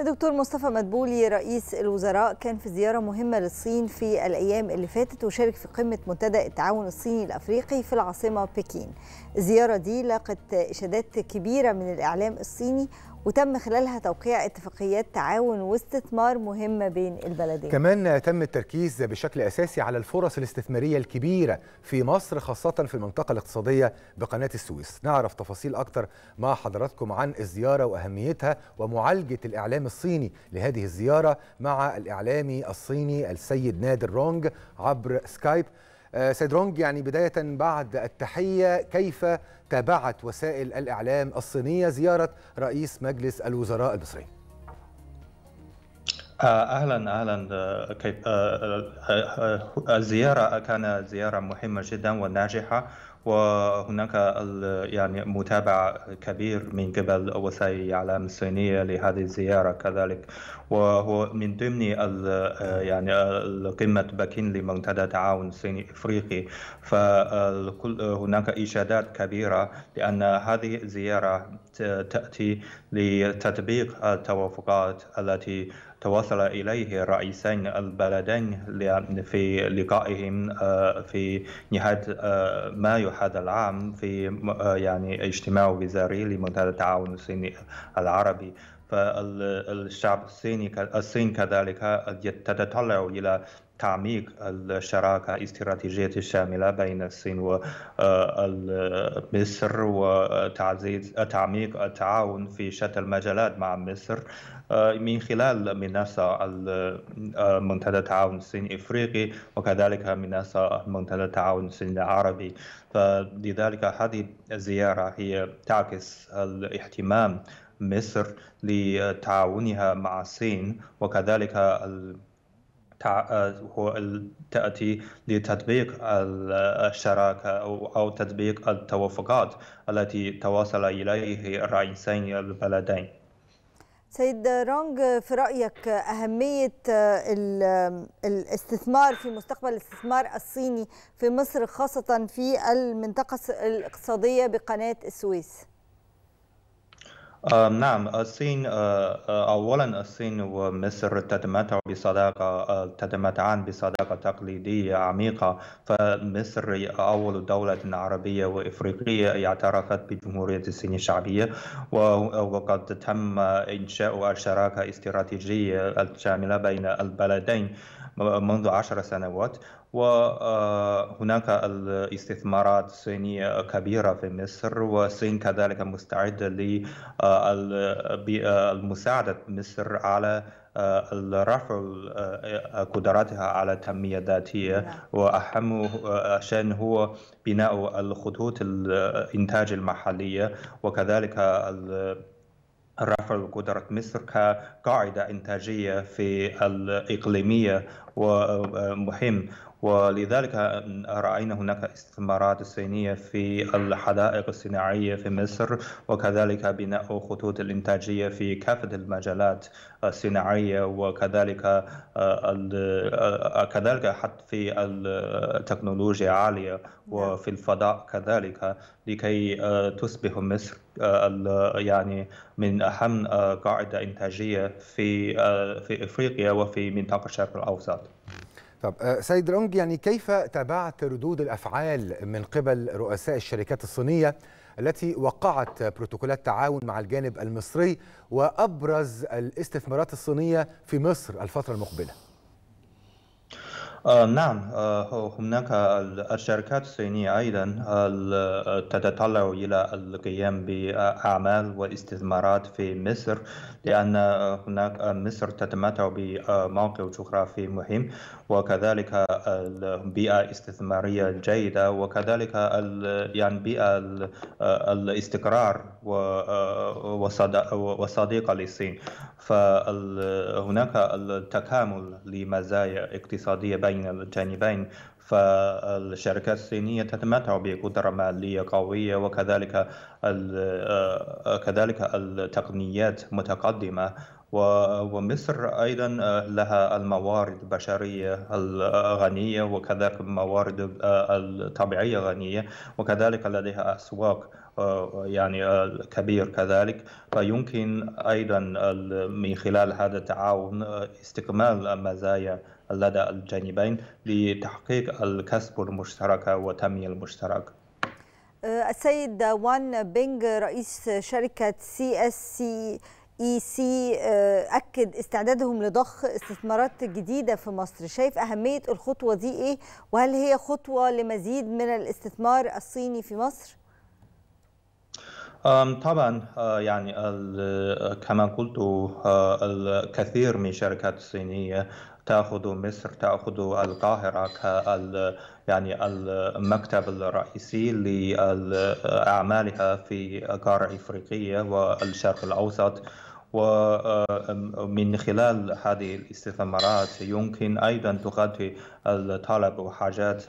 الدكتور مصطفى مدبولي رئيس الوزراء كان في زيارة مهمة للصين في الأيام اللي فاتت وشارك في قمة منتدى التعاون الصيني الأفريقي في العاصمة بكين الزيارة دي لاقت إشادات كبيرة من الإعلام الصيني وتم خلالها توقيع اتفاقيات تعاون واستثمار مهمة بين البلدين كمان تم التركيز بشكل أساسي على الفرص الاستثمارية الكبيرة في مصر خاصة في المنطقة الاقتصادية بقناة السويس نعرف تفاصيل أكتر مع حضراتكم عن الزيارة وأهميتها ومعالجة الإعلام الإعلام الصيني لهذه الزيارة مع الإعلامي الصيني السيد نادر رونج عبر سكايب آه، سيد رونج يعني بداية بعد التحية كيف تابعت وسائل الإعلام الصينية زيارة رئيس مجلس الوزراء المصري؟ آه، اهلا اهلا آه، كيف الزياره كانت زياره مهمه جدا وناجحه وهناك يعني متابعة كبير من قبل وسائل الإعلام الصينية لهذه الزيارة كذلك وهو من ضمن يعني قمة بكين لمنتدى التعاون الصيني الإفريقي فهناك إشادات كبيرة لأن هذه الزيارة تأتي لتطبيق التوافقات التي تواصل إليه رئيسان البلدين في لقائهم آه، في نهاية آه، مايو هذا العام في آه، يعني اجتماع وزاري لمنتدى التعاون الصيني العربي فالشعب الصيني الصين كذلك تتطلع إلى تعميق الشراكة الاستراتيجية الشاملة بين الصين ومصر آه، وتعزيز آه، تعميق التعاون في شتى المجالات مع مصر آه، من خلال منصة منتدى التعاون الصيني الإفريقي وكذلك منصة منتدى التعاون الصيني العربي فلذلك هذه الزيارة هي تعكس الاهتمام مصر لتعاونها مع الصين وكذلك آه، تأتي لتطبيق الشراكة أو تطبيق التوافقات التي تواصل إليه الرئيسين البلدين سيد رونج في رأيك أهمية الاستثمار في مستقبل الاستثمار الصيني في مصر خاصة في المنطقة الاقتصادية بقناة السويس آه، نعم الصين آه، آه، أولا الصين ومصر تتمتع بصداقة تتمتعان بصداقة تقليدية عميقة فمصر أول دولة عربية وإفريقية اعترفت بجمهورية الصين الشعبية وقد تم إنشاء الشراكة الاستراتيجية الشاملة بين البلدين منذ عشر سنوات وهناك الاستثمارات الصينية كبيرة في مصر والصين كذلك مستعدة بمساعدة مصر على آه، رفع آه، قدراتها على التنمية الذاتية نعم. وأهم شأن هو بناء الخطوط الإنتاج المحلية وكذلك رفع قدرة مصر كقاعدة إنتاجية في الإقليمية ومهم ولذلك رأينا هناك استثمارات صينية في الحدائق الصناعية في مصر وكذلك بناء خطوط الإنتاجية في كافة المجالات الصناعية وكذلك كذلك حتى في التكنولوجيا العاليه وفي الفضاء كذلك لكي تصبح مصر يعني من أهم قاعدة إنتاجية في في إفريقيا وفي منطقة الشرق الأوسط. طب آه، سيد رونج يعني كيف تابعت ردود الافعال من قبل رؤساء الشركات الصينيه التي وقعت بروتوكولات تعاون مع الجانب المصري وابرز الاستثمارات الصينيه في مصر الفتره المقبله؟ آه، نعم آه، هناك الشركات الصينية أيضا تتطلع إلى القيام بأعمال واستثمارات في مصر لأن هناك مصر تتمتع بموقع جغرافي مهم وكذلك البيئة استثمارية جيدة وكذلك يعني بيئة الاستقرار وصديقة للصين فهناك التكامل لمزايا اقتصادية بين بين الجانبين فالشركات الصينية تتمتع بقدرة مالية قوية وكذلك آه، كذلك التقنيات متقدمة ومصر أيضا آه، لها الموارد البشرية الغنية وكذلك الموارد آه، الطبيعية غنية وكذلك لديها أسواق آه، يعني كبير كذلك فيمكن أيضا من خلال هذا التعاون استكمال المزايا لدى الجانبين لتحقيق الكسب المشترك والتنمية المشتركة السيد وان بينج رئيس شركة سي اس سي E اي آه، سي اكد استعدادهم لضخ استثمارات جديده في مصر شايف اهميه الخطوه دي ايه وهل هي خطوه لمزيد من الاستثمار الصيني في مصر طبعا آه، يعني كما قلت آه، الكثير من الشركات الصينيه تاخذ مصر تاخذ القاهره ك يعني المكتب الرئيسي لاعمالها في قاره افريقيه والشرق الاوسط ومن آه، خلال هذه الاستثمارات يمكن أيضا تغطي الطلب وحاجات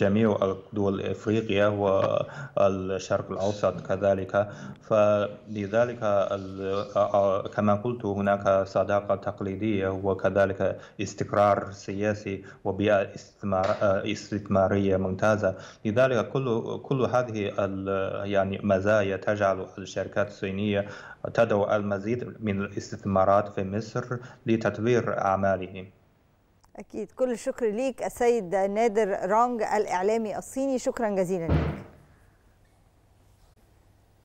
جميع دول إفريقيا والشرق الأوسط كذلك فلذلك آه، آه، كما قلت هناك صداقة تقليدية وكذلك استقرار سياسي وبيئة استثمارية ممتازة لذلك كل كل هذه يعني مزايا تجعل الشركات الصينية تدعو المزيد المزيد من الاستثمارات في مصر لتطوير أعمالهم أكيد كل الشكر ليك السيد نادر رانج الإعلامي الصيني شكرا جزيلا لك